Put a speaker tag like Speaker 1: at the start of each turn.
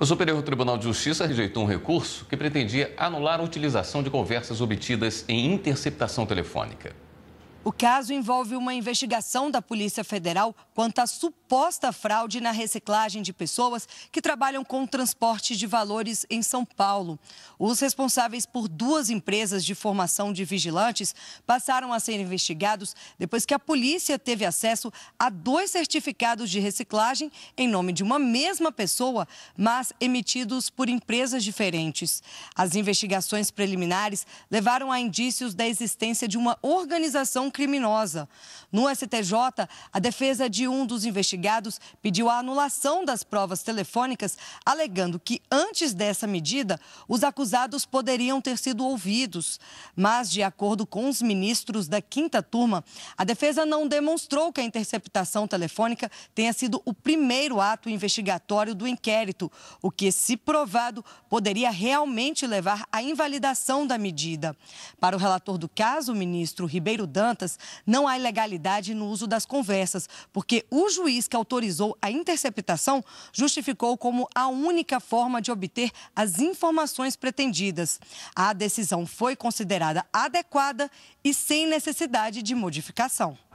Speaker 1: O Superior Tribunal de Justiça rejeitou um recurso que pretendia anular a utilização de conversas obtidas em interceptação telefônica.
Speaker 2: O caso envolve uma investigação da Polícia Federal quanto à suposta fraude na reciclagem de pessoas que trabalham com transporte de valores em São Paulo. Os responsáveis por duas empresas de formação de vigilantes passaram a ser investigados depois que a polícia teve acesso a dois certificados de reciclagem em nome de uma mesma pessoa, mas emitidos por empresas diferentes. As investigações preliminares levaram a indícios da existência de uma organização criminosa. No STJ, a defesa de um dos investigados pediu a anulação das provas telefônicas, alegando que antes dessa medida, os acusados poderiam ter sido ouvidos. Mas, de acordo com os ministros da quinta turma, a defesa não demonstrou que a interceptação telefônica tenha sido o primeiro ato investigatório do inquérito, o que, se provado, poderia realmente levar à invalidação da medida. Para o relator do caso, o ministro Ribeiro Dantas, Dantas, não há ilegalidade no uso das conversas, porque o juiz que autorizou a interceptação justificou como a única forma de obter as informações pretendidas. A decisão foi considerada adequada e sem necessidade de modificação.